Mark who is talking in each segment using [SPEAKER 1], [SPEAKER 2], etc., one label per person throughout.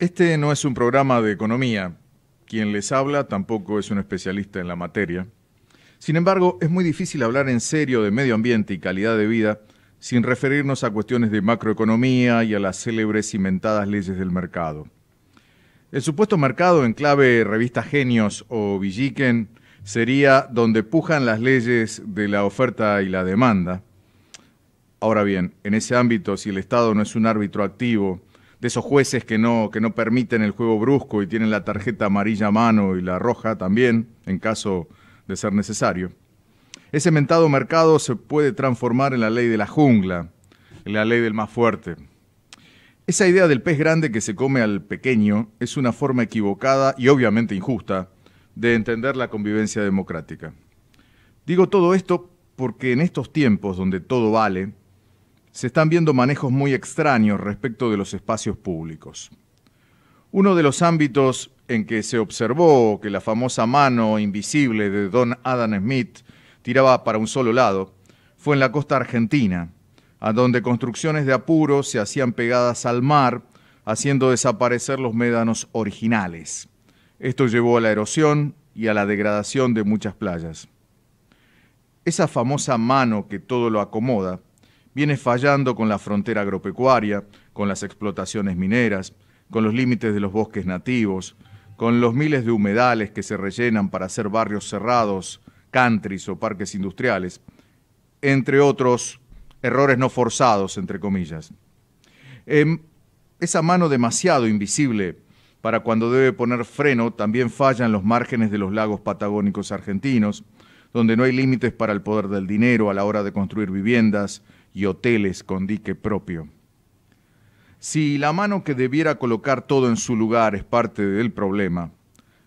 [SPEAKER 1] Este no es un programa de economía. Quien les habla tampoco es un especialista en la materia. Sin embargo, es muy difícil hablar en serio de medio ambiente y calidad de vida sin referirnos a cuestiones de macroeconomía y a las célebres inventadas leyes del mercado. El supuesto mercado en clave revista Genios o Villiquen sería donde pujan las leyes de la oferta y la demanda. Ahora bien, en ese ámbito, si el Estado no es un árbitro activo, de esos jueces que no, que no permiten el juego brusco y tienen la tarjeta amarilla a mano y la roja también, en caso de ser necesario. Ese mentado mercado se puede transformar en la ley de la jungla, en la ley del más fuerte. Esa idea del pez grande que se come al pequeño es una forma equivocada y obviamente injusta de entender la convivencia democrática. Digo todo esto porque en estos tiempos donde todo vale, se están viendo manejos muy extraños respecto de los espacios públicos. Uno de los ámbitos en que se observó que la famosa mano invisible de Don Adam Smith tiraba para un solo lado fue en la costa argentina, a donde construcciones de apuro se hacían pegadas al mar, haciendo desaparecer los médanos originales. Esto llevó a la erosión y a la degradación de muchas playas. Esa famosa mano que todo lo acomoda viene fallando con la frontera agropecuaria, con las explotaciones mineras, con los límites de los bosques nativos, con los miles de humedales que se rellenan para hacer barrios cerrados, countries o parques industriales, entre otros errores no forzados, entre comillas. Em, esa mano demasiado invisible para cuando debe poner freno también fallan los márgenes de los lagos patagónicos argentinos, donde no hay límites para el poder del dinero a la hora de construir viviendas, y hoteles con dique propio. Si la mano que debiera colocar todo en su lugar es parte del problema,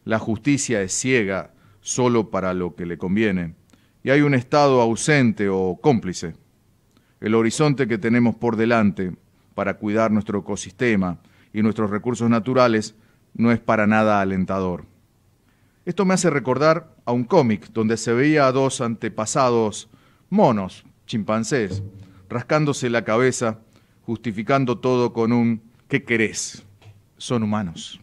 [SPEAKER 1] la justicia es ciega solo para lo que le conviene, y hay un Estado ausente o cómplice. El horizonte que tenemos por delante para cuidar nuestro ecosistema y nuestros recursos naturales no es para nada alentador. Esto me hace recordar a un cómic donde se veía a dos antepasados monos, chimpancés, rascándose la cabeza, justificando todo con un ¿qué querés? Son humanos.